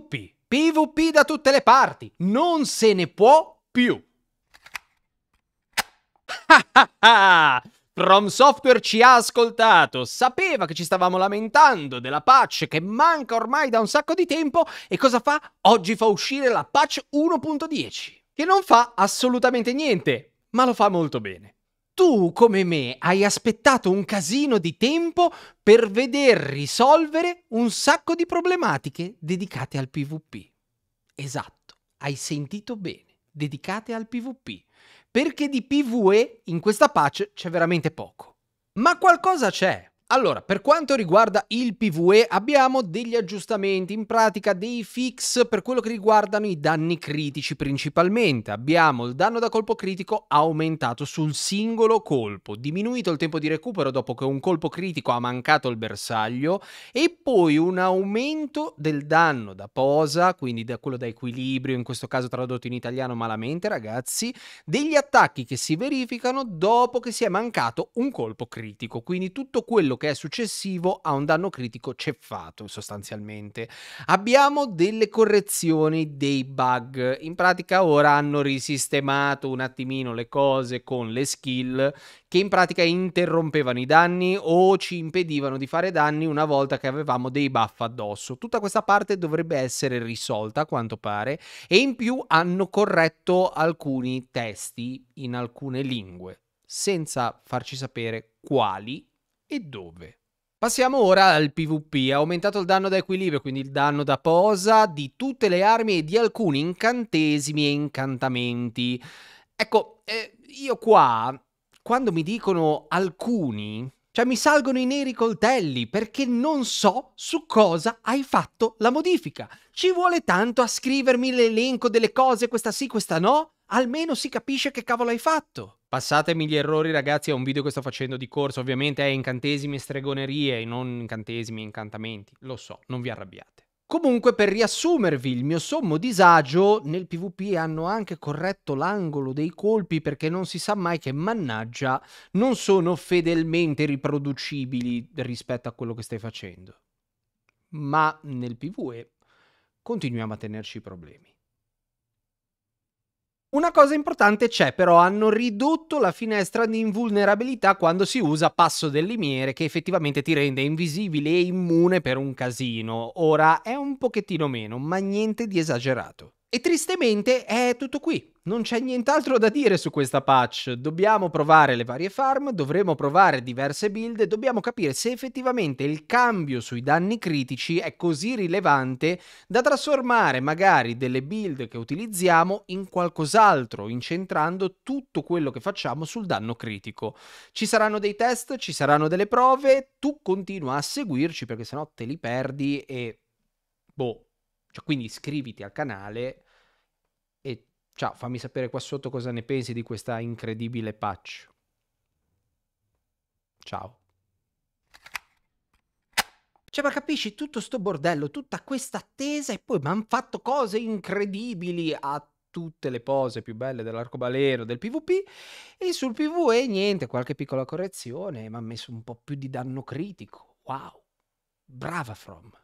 PvP, PvP da tutte le parti, non se ne può più. From Software ci ha ascoltato, sapeva che ci stavamo lamentando della patch che manca ormai da un sacco di tempo e cosa fa? Oggi fa uscire la patch 1.10, che non fa assolutamente niente, ma lo fa molto bene tu, come me, hai aspettato un casino di tempo per veder risolvere un sacco di problematiche dedicate al PvP. Esatto, hai sentito bene, dedicate al PvP. Perché di PvE in questa patch c'è veramente poco. Ma qualcosa c'è. Allora, per quanto riguarda il PVE abbiamo degli aggiustamenti, in pratica dei fix per quello che riguardano i danni critici principalmente. Abbiamo il danno da colpo critico aumentato sul singolo colpo, diminuito il tempo di recupero dopo che un colpo critico ha mancato il bersaglio e poi un aumento del danno da posa, quindi da quello da equilibrio, in questo caso tradotto in italiano malamente ragazzi, degli attacchi che si verificano dopo che si è mancato un colpo critico. Quindi tutto quello che che è successivo a un danno critico ceffato sostanzialmente. Abbiamo delle correzioni dei bug, in pratica ora hanno risistemato un attimino le cose con le skill che in pratica interrompevano i danni o ci impedivano di fare danni una volta che avevamo dei buff addosso. Tutta questa parte dovrebbe essere risolta a quanto pare e in più hanno corretto alcuni testi in alcune lingue senza farci sapere quali e dove. Passiamo ora al PvP. Ha aumentato il danno da equilibrio, quindi il danno da posa di tutte le armi e di alcuni incantesimi e incantamenti. Ecco, eh, io qua, quando mi dicono alcuni, cioè mi salgono i neri coltelli perché non so su cosa hai fatto la modifica. Ci vuole tanto a scrivermi l'elenco delle cose, questa sì, questa no? almeno si capisce che cavolo hai fatto. Passatemi gli errori ragazzi, è un video che sto facendo di corso, ovviamente è incantesimi e stregonerie, non incantesimi e incantamenti, lo so, non vi arrabbiate. Comunque, per riassumervi, il mio sommo disagio nel PvP hanno anche corretto l'angolo dei colpi perché non si sa mai che, mannaggia, non sono fedelmente riproducibili rispetto a quello che stai facendo. Ma nel PvE continuiamo a tenerci i problemi. Una cosa importante c'è però, hanno ridotto la finestra di invulnerabilità quando si usa passo del limiere che effettivamente ti rende invisibile e immune per un casino. Ora è un pochettino meno, ma niente di esagerato. E tristemente è tutto qui. Non c'è nient'altro da dire su questa patch. Dobbiamo provare le varie farm, dovremo provare diverse build, dobbiamo capire se effettivamente il cambio sui danni critici è così rilevante da trasformare magari delle build che utilizziamo in qualcos'altro, incentrando tutto quello che facciamo sul danno critico. Ci saranno dei test, ci saranno delle prove, tu continua a seguirci perché sennò te li perdi e boh cioè, quindi iscriviti al canale e ciao, fammi sapere qua sotto cosa ne pensi di questa incredibile patch. Ciao. Cioè, ma capisci tutto sto bordello, tutta questa attesa e poi mi hanno fatto cose incredibili a tutte le pose più belle dell'arcobaleno del PvP e sul PvE niente, qualche piccola correzione, mi ha messo un po' più di danno critico. Wow. Brava From.